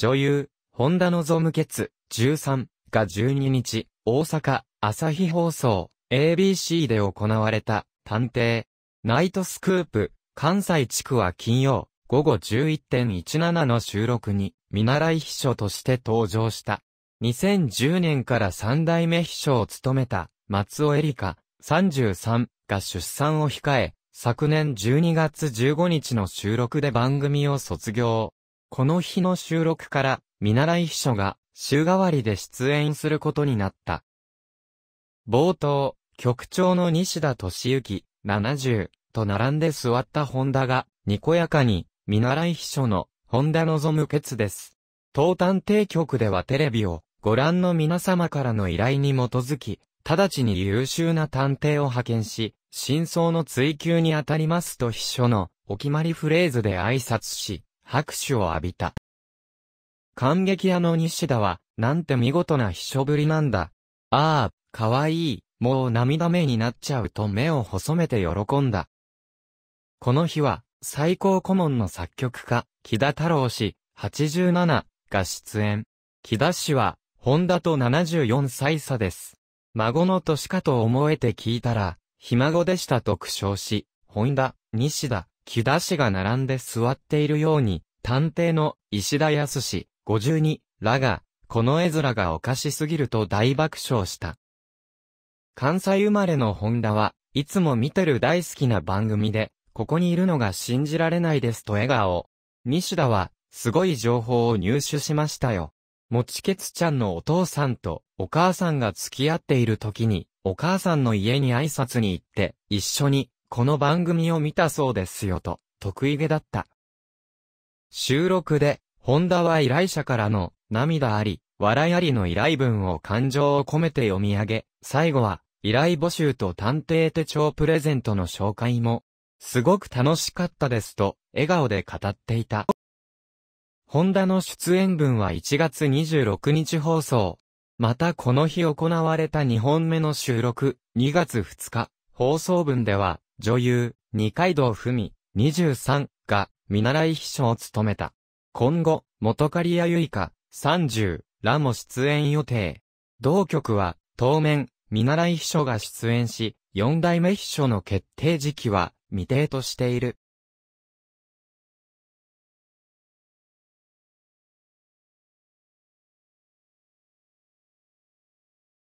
女優、ホンダゾムケツ、13が12日、大阪、朝日放送、ABC で行われた、探偵、ナイトスクープ、関西地区は金曜、午後11.17の収録に、見習い秘書として登場した。2010年から三代目秘書を務めた、松尾エリカ、33が出産を控え、昨年12月15日の収録で番組を卒業。この日の収録から、見習い秘書が、週替わりで出演することになった。冒頭、局長の西田敏行、70、と並んで座った本田が、にこやかに、見習い秘書の、本田望むケツです。当探偵局ではテレビを、ご覧の皆様からの依頼に基づき、直ちに優秀な探偵を派遣し、真相の追求に当たりますと秘書の、お決まりフレーズで挨拶し、拍手を浴びた。感激屋の西田は、なんて見事な秘書ぶりなんだ。ああ、かわいい、もう涙目になっちゃうと目を細めて喜んだ。この日は、最高顧問の作曲家、木田太郎氏、87が出演。木田氏は、本田と74歳差です。孫の年かと思えて聞いたら、ひ孫でしたと苦笑し、本田、西田、木田氏が並んで座っているように探偵の石田康氏52らが、この絵面がおかしすぎると大爆笑した。関西生まれの本田は、いつも見てる大好きな番組で、ここにいるのが信じられないですと笑顔。西田は、すごい情報を入手しましたよ。もちけつちゃんのお父さんとお母さんが付き合っている時に、お母さんの家に挨拶に行って、一緒に、この番組を見たそうですよと、得意げだった。収録で、ホンダは依頼者からの、涙あり、笑いありの依頼文を感情を込めて読み上げ、最後は、依頼募集と探偵手帳プレゼントの紹介も、すごく楽しかったですと、笑顔で語っていた。ホンダの出演文は1月26日放送。またこの日行われた2本目の収録、2月2日、放送分では、女優、二階堂ふみ、23が、見習い秘書を務めた。今後、元刈谷由香、30らも出演予定。同局は、当面、見習い秘書が出演し、4代目秘書の決定時期は未定としている。